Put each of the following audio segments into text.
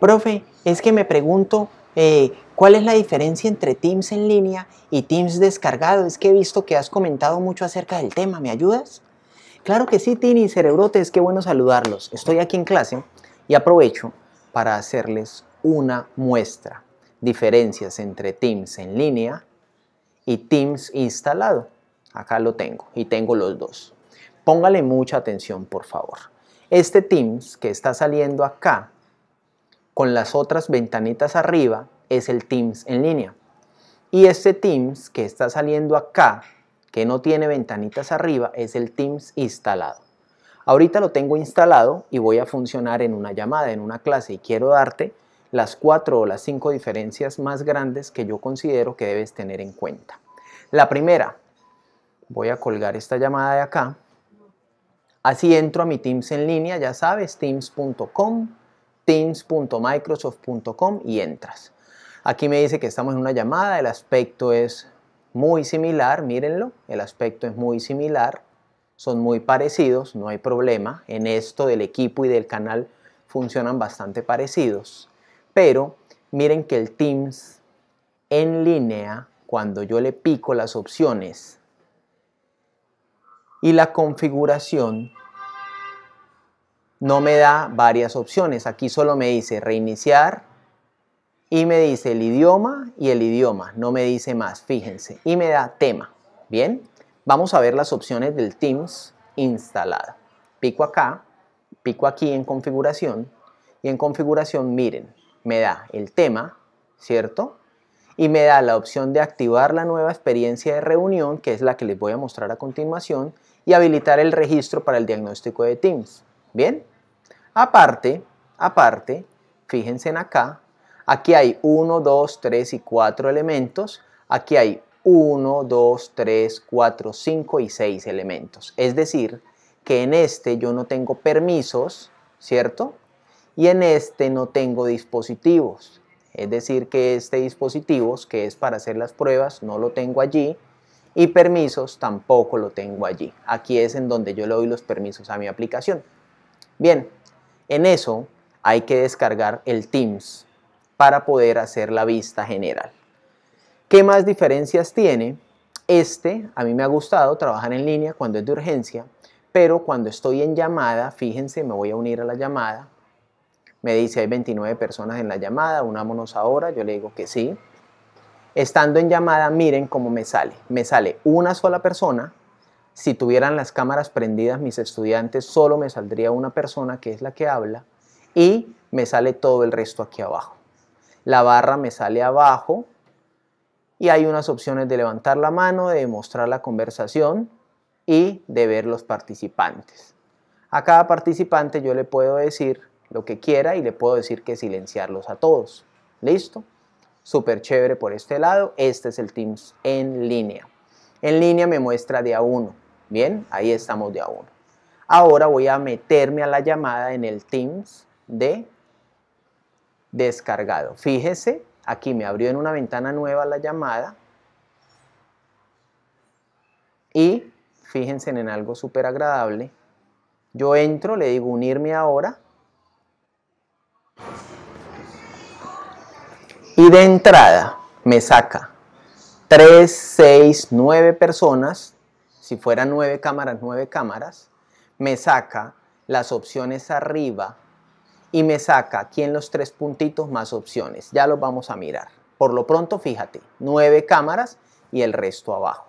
Profe, es que me pregunto eh, cuál es la diferencia entre Teams en línea y Teams descargado. Es que he visto que has comentado mucho acerca del tema. ¿Me ayudas? Claro que sí, Tini, cerebrotes, qué bueno saludarlos. Estoy aquí en clase y aprovecho para hacerles una muestra. Diferencias entre Teams en línea y Teams instalado. Acá lo tengo y tengo los dos. Póngale mucha atención, por favor. Este Teams que está saliendo acá con las otras ventanitas arriba es el Teams en línea. Y este Teams que está saliendo acá, que no tiene ventanitas arriba, es el Teams instalado. Ahorita lo tengo instalado y voy a funcionar en una llamada, en una clase y quiero darte las cuatro o las cinco diferencias más grandes que yo considero que debes tener en cuenta. La primera, voy a colgar esta llamada de acá. Así entro a mi Teams en línea, ya sabes, teams.com teams.microsoft.com y entras. Aquí me dice que estamos en una llamada, el aspecto es muy similar, mírenlo, el aspecto es muy similar, son muy parecidos, no hay problema, en esto del equipo y del canal funcionan bastante parecidos, pero miren que el Teams en línea, cuando yo le pico las opciones y la configuración, no me da varias opciones. Aquí solo me dice reiniciar y me dice el idioma y el idioma. No me dice más, fíjense. Y me da tema. Bien, vamos a ver las opciones del Teams instalado. Pico acá, pico aquí en configuración y en configuración miren, me da el tema, ¿cierto? Y me da la opción de activar la nueva experiencia de reunión, que es la que les voy a mostrar a continuación, y habilitar el registro para el diagnóstico de Teams. ¿Bien? Aparte, aparte, fíjense en acá, aquí hay 1, 2, 3 y 4 elementos, aquí hay 1, 2, 3, 4, 5 y 6 elementos. Es decir, que en este yo no tengo permisos, ¿cierto? Y en este no tengo dispositivos. Es decir, que este dispositivo, que es para hacer las pruebas, no lo tengo allí. Y permisos tampoco lo tengo allí. Aquí es en donde yo le doy los permisos a mi aplicación. Bien, en eso hay que descargar el Teams para poder hacer la vista general. ¿Qué más diferencias tiene? Este, a mí me ha gustado trabajar en línea cuando es de urgencia, pero cuando estoy en llamada, fíjense, me voy a unir a la llamada. Me dice, hay 29 personas en la llamada, unámonos ahora. Yo le digo que sí. Estando en llamada, miren cómo me sale. Me sale una sola persona si tuvieran las cámaras prendidas mis estudiantes, solo me saldría una persona que es la que habla y me sale todo el resto aquí abajo. La barra me sale abajo y hay unas opciones de levantar la mano, de mostrar la conversación y de ver los participantes. A cada participante yo le puedo decir lo que quiera y le puedo decir que silenciarlos a todos. ¿Listo? Súper chévere por este lado. Este es el Teams en línea. En línea me muestra de a uno. Bien, ahí estamos de a uno. Ahora voy a meterme a la llamada en el Teams de descargado. Fíjese, aquí me abrió en una ventana nueva la llamada. Y fíjense en algo súper agradable. Yo entro, le digo unirme ahora. Y de entrada me saca 3, 6, 9 personas si fueran nueve cámaras, nueve cámaras, me saca las opciones arriba y me saca aquí en los tres puntitos más opciones. Ya los vamos a mirar. Por lo pronto, fíjate, nueve cámaras y el resto abajo.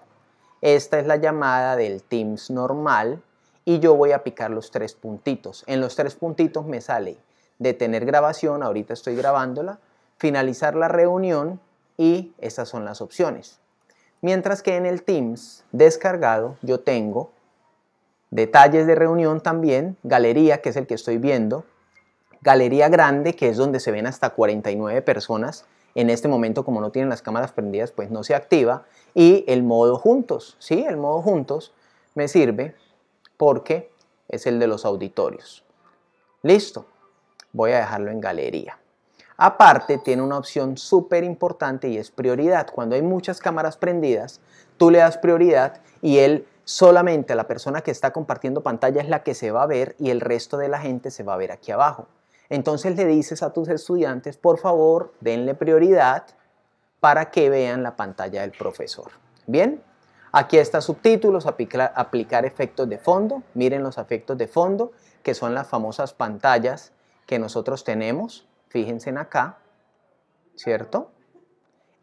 Esta es la llamada del Teams normal y yo voy a picar los tres puntitos. En los tres puntitos me sale detener grabación, ahorita estoy grabándola, finalizar la reunión y esas son las opciones. Mientras que en el Teams descargado yo tengo detalles de reunión también, galería, que es el que estoy viendo, galería grande, que es donde se ven hasta 49 personas. En este momento, como no tienen las cámaras prendidas, pues no se activa. Y el modo juntos, ¿sí? El modo juntos me sirve porque es el de los auditorios. Listo, voy a dejarlo en galería. Aparte, tiene una opción súper importante y es prioridad. Cuando hay muchas cámaras prendidas, tú le das prioridad y él solamente a la persona que está compartiendo pantalla es la que se va a ver y el resto de la gente se va a ver aquí abajo. Entonces le dices a tus estudiantes, por favor, denle prioridad para que vean la pantalla del profesor. Bien, aquí está subtítulos, aplicar, aplicar efectos de fondo. Miren los efectos de fondo, que son las famosas pantallas que nosotros tenemos. Fíjense en acá, ¿cierto?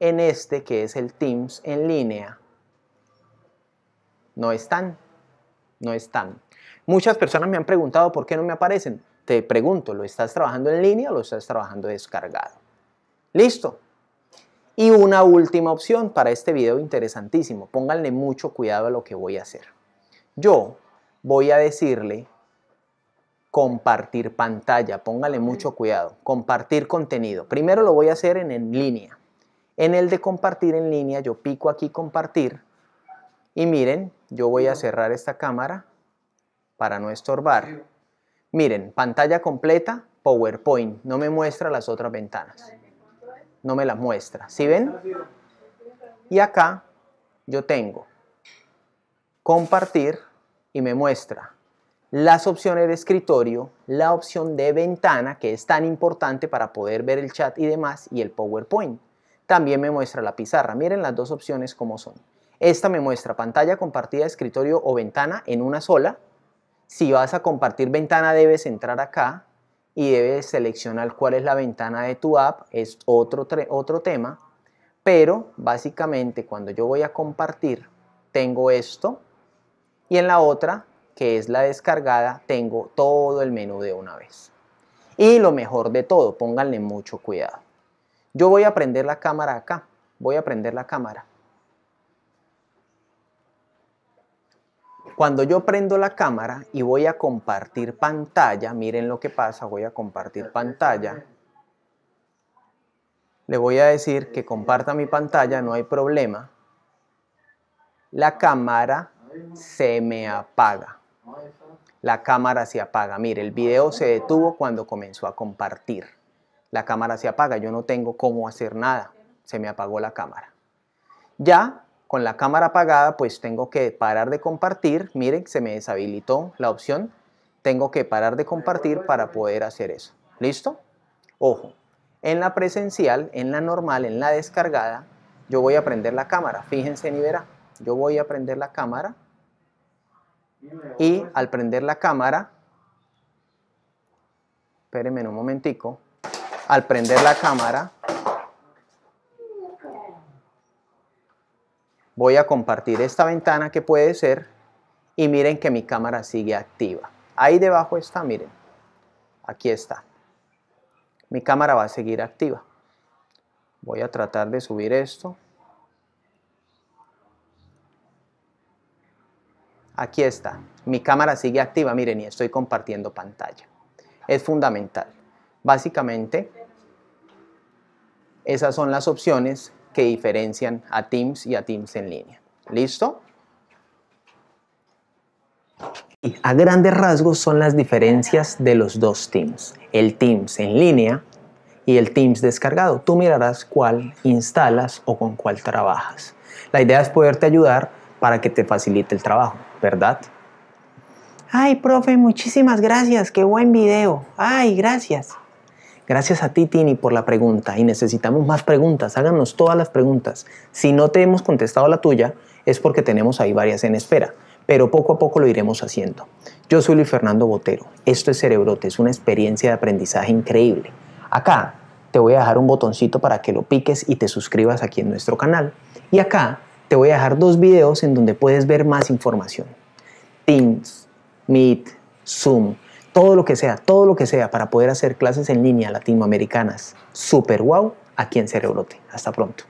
En este que es el Teams en línea. No están, no están. Muchas personas me han preguntado por qué no me aparecen. Te pregunto, ¿lo estás trabajando en línea o lo estás trabajando descargado? Listo. Y una última opción para este video interesantísimo. Pónganle mucho cuidado a lo que voy a hacer. Yo voy a decirle compartir pantalla. Póngale mucho cuidado. Compartir contenido. Primero lo voy a hacer en, línea. En el de compartir en línea, yo pico aquí compartir. Y miren, yo voy a cerrar esta cámara para no estorbar. Miren, pantalla completa, PowerPoint. No me muestra las otras ventanas. No me las muestra. ¿Sí ven? Y acá yo tengo compartir y me muestra las opciones de escritorio, la opción de ventana que es tan importante para poder ver el chat y demás y el PowerPoint. También me muestra la pizarra, miren las dos opciones como son. Esta me muestra pantalla compartida, escritorio o ventana en una sola. Si vas a compartir ventana debes entrar acá y debes seleccionar cuál es la ventana de tu app, es otro, otro tema. Pero básicamente cuando yo voy a compartir tengo esto y en la otra que es la descargada, tengo todo el menú de una vez. Y lo mejor de todo, pónganle mucho cuidado. Yo voy a prender la cámara acá. Voy a prender la cámara. Cuando yo prendo la cámara y voy a compartir pantalla, miren lo que pasa, voy a compartir pantalla. Le voy a decir que comparta mi pantalla, no hay problema. La cámara se me apaga. La cámara se apaga. Mire, el video se detuvo cuando comenzó a compartir. La cámara se apaga. Yo no tengo cómo hacer nada. Se me apagó la cámara. Ya con la cámara apagada, pues tengo que parar de compartir. Miren, se me deshabilitó la opción. Tengo que parar de compartir para poder hacer eso. ¿Listo? Ojo, en la presencial, en la normal, en la descargada, yo voy a prender la cámara. Fíjense ni verá. Yo voy a prender la cámara y al prender la cámara, espérenme un momentico, al prender la cámara, voy a compartir esta ventana que puede ser y miren que mi cámara sigue activa. Ahí debajo está, miren, aquí está. Mi cámara va a seguir activa. Voy a tratar de subir esto. Aquí está. Mi cámara sigue activa, miren, y estoy compartiendo pantalla. Es fundamental. Básicamente, esas son las opciones que diferencian a Teams y a Teams en línea. ¿Listo? A grandes rasgos son las diferencias de los dos Teams, el Teams en línea y el Teams descargado. Tú mirarás cuál instalas o con cuál trabajas. La idea es poderte ayudar para que te facilite el trabajo. ¿verdad? Ay, profe, muchísimas gracias, qué buen video. Ay, gracias. Gracias a ti, Tini, por la pregunta. Y necesitamos más preguntas. Háganos todas las preguntas. Si no te hemos contestado la tuya, es porque tenemos ahí varias en espera. Pero poco a poco lo iremos haciendo. Yo soy Luis Fernando Botero. Esto es Cerebrote. Es una experiencia de aprendizaje increíble. Acá te voy a dejar un botoncito para que lo piques y te suscribas aquí en nuestro canal. Y acá te voy a dejar dos videos en donde puedes ver más información. Teams, Meet, Zoom, todo lo que sea, todo lo que sea para poder hacer clases en línea latinoamericanas. Super wow aquí en Cerebrote. Hasta pronto.